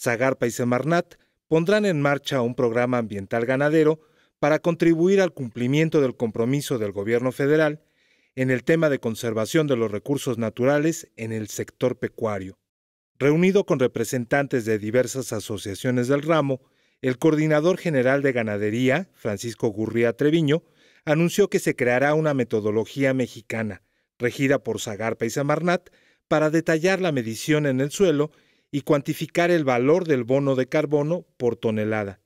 Zagarpa y Semarnat pondrán en marcha un programa ambiental ganadero para contribuir al cumplimiento del compromiso del gobierno federal en el tema de conservación de los recursos naturales en el sector pecuario. Reunido con representantes de diversas asociaciones del ramo, el coordinador general de ganadería, Francisco Gurría Treviño, anunció que se creará una metodología mexicana, regida por Zagarpa y Semarnat, para detallar la medición en el suelo y cuantificar el valor del bono de carbono por tonelada.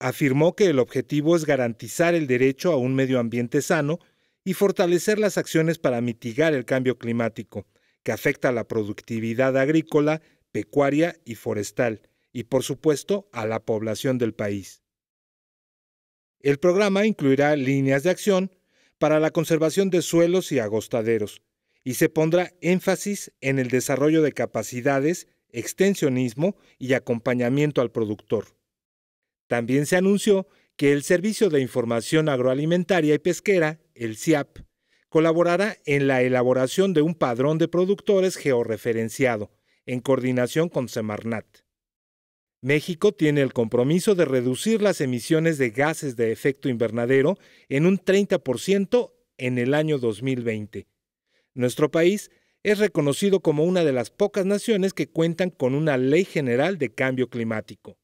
Afirmó que el objetivo es garantizar el derecho a un medio ambiente sano y fortalecer las acciones para mitigar el cambio climático, que afecta a la productividad agrícola, pecuaria y forestal, y por supuesto a la población del país. El programa incluirá líneas de acción para la conservación de suelos y agostaderos, y se pondrá énfasis en el desarrollo de capacidades, extensionismo y acompañamiento al productor. También se anunció que el Servicio de Información Agroalimentaria y Pesquera, el CIAP, colaborará en la elaboración de un padrón de productores georreferenciado, en coordinación con Semarnat. México tiene el compromiso de reducir las emisiones de gases de efecto invernadero en un 30% en el año 2020 nuestro país es reconocido como una de las pocas naciones que cuentan con una ley general de cambio climático.